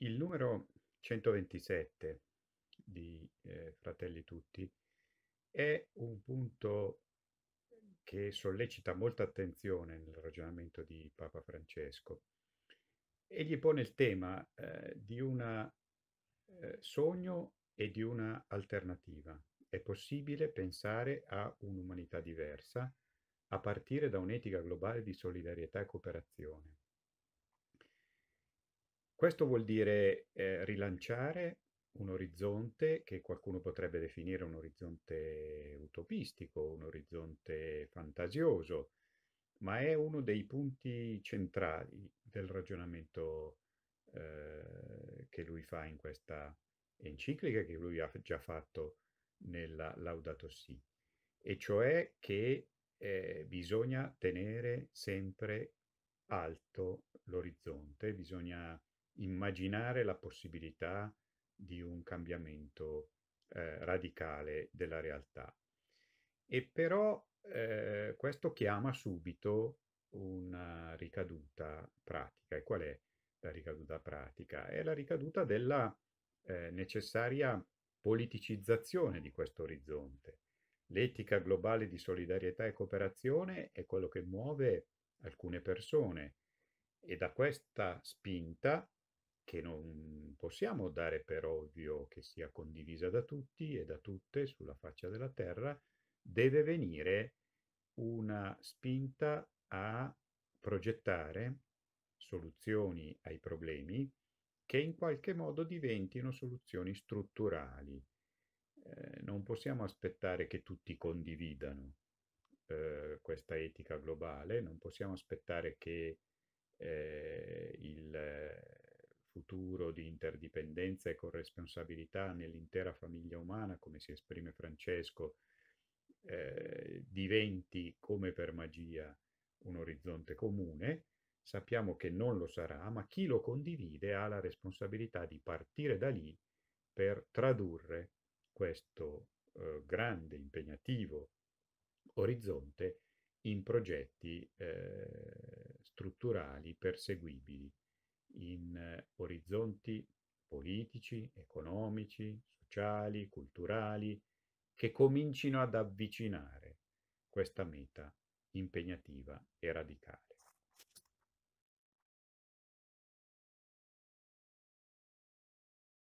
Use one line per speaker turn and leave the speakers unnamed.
Il numero 127 di eh, Fratelli Tutti è un punto che sollecita molta attenzione nel ragionamento di Papa Francesco. Egli pone il tema eh, di un eh, sogno e di una alternativa. È possibile pensare a un'umanità diversa a partire da un'etica globale di solidarietà e cooperazione questo vuol dire eh, rilanciare un orizzonte che qualcuno potrebbe definire un orizzonte utopistico, un orizzonte fantasioso, ma è uno dei punti centrali del ragionamento eh, che lui fa in questa enciclica, che lui ha già fatto nella Laudato Si, e cioè che eh, bisogna tenere sempre alto l'orizzonte, bisogna immaginare la possibilità di un cambiamento eh, radicale della realtà. E però eh, questo chiama subito una ricaduta pratica. E qual è la ricaduta pratica? È la ricaduta della eh, necessaria politicizzazione di questo orizzonte. L'etica globale di solidarietà e cooperazione è quello che muove alcune persone e da questa spinta che non possiamo dare per ovvio che sia condivisa da tutti e da tutte sulla faccia della terra, deve venire una spinta a progettare soluzioni ai problemi che in qualche modo diventino soluzioni strutturali. Eh, non possiamo aspettare che tutti condividano eh, questa etica globale, non possiamo aspettare che eh, il, futuro di interdipendenza e corresponsabilità nell'intera famiglia umana, come si esprime Francesco, eh, diventi come per magia un orizzonte comune, sappiamo che non lo sarà, ma chi lo condivide ha la responsabilità di partire da lì per tradurre questo eh, grande, impegnativo orizzonte in progetti eh, strutturali perseguibili in eh, orizzonti politici, economici, sociali, culturali, che comincino ad avvicinare questa meta impegnativa e radicale.